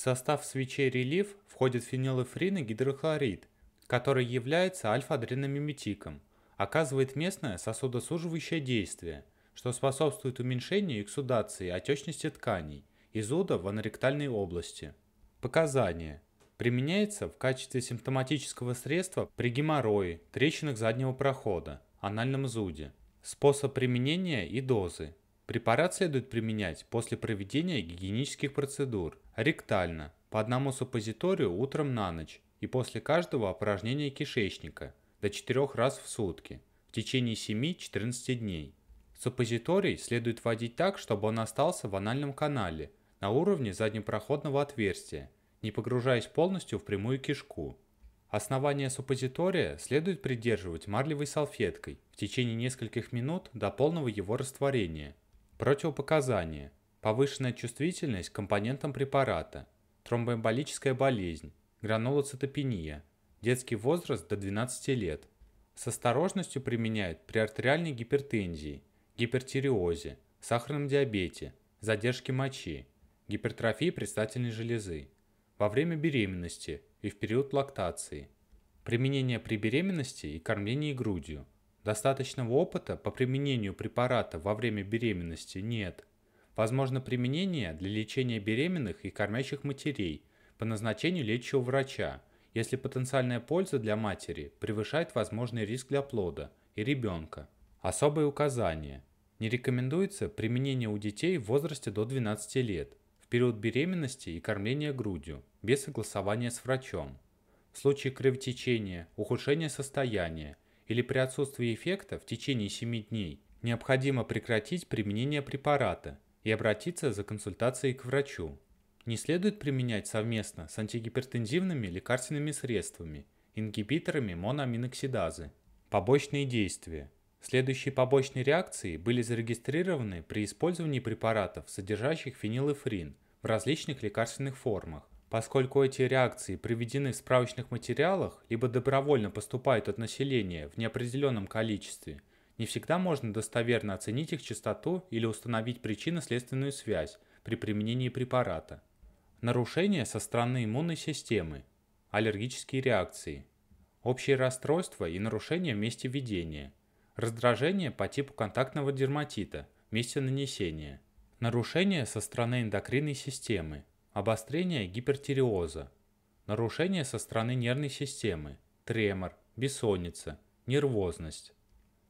В состав свечей релиф входит фенилэфрин и гидрохлорид, который является альфа-адреномиметиком, оказывает местное сосудосуживающее действие, что способствует уменьшению эксудации отечности тканей, изуда в аноректальной области. Показания. Применяется в качестве симптоматического средства при геморрое, трещинах заднего прохода, анальном зуде. Способ применения и дозы. Препарат следует применять после проведения гигиенических процедур, ректально, по одному суппозиторию утром на ночь и после каждого опорожнения кишечника до 4 раз в сутки в течение 7-14 дней. Суппозиторий следует вводить так, чтобы он остался в анальном канале на уровне заднепроходного отверстия, не погружаясь полностью в прямую кишку. Основание суппозитория следует придерживать марлевой салфеткой в течение нескольких минут до полного его растворения – Противопоказания. Повышенная чувствительность к компонентам препарата, тромбоэмболическая болезнь, гранулоцитопения, детский возраст до 12 лет. С осторожностью применяют при артериальной гипертензии, гипертиреозе, сахарном диабете, задержке мочи, гипертрофии предстательной железы, во время беременности и в период лактации. Применение при беременности и кормлении грудью – Достаточного опыта по применению препарата во время беременности нет. Возможно применение для лечения беременных и кормящих матерей по назначению лечащего врача, если потенциальная польза для матери превышает возможный риск для плода и ребенка. Особые указания. Не рекомендуется применение у детей в возрасте до 12 лет, в период беременности и кормления грудью, без согласования с врачом. В случае кровотечения, ухудшения состояния – или при отсутствии эффекта в течение 7 дней необходимо прекратить применение препарата и обратиться за консультацией к врачу. Не следует применять совместно с антигипертензивными лекарственными средствами, ингибиторами моноаминоксидазы. Побочные действия. Следующие побочные реакции были зарегистрированы при использовании препаратов, содержащих фенилэфрин в различных лекарственных формах, поскольку эти реакции приведены в справочных материалах, либо добровольно поступают от населения в неопределенном количестве, не всегда можно достоверно оценить их частоту или установить причинно-следственную связь при применении препарата. Нарушения со стороны иммунной системы, аллергические реакции, общие расстройства и нарушения в месте введения, раздражение по типу контактного дерматита, месте нанесения, нарушения со стороны эндокринной системы, обострение гипертиреоза, нарушение со стороны нервной системы, тремор, бессонница, нервозность,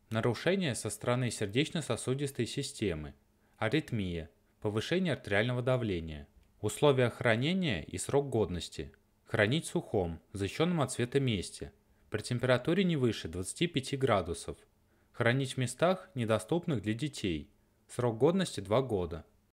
нарушение со стороны сердечно-сосудистой системы, аритмия, повышение артериального давления, условия хранения и срок годности, хранить сухом, защищенном от света месте, при температуре не выше 25 градусов, хранить в местах, недоступных для детей, срок годности 2 года.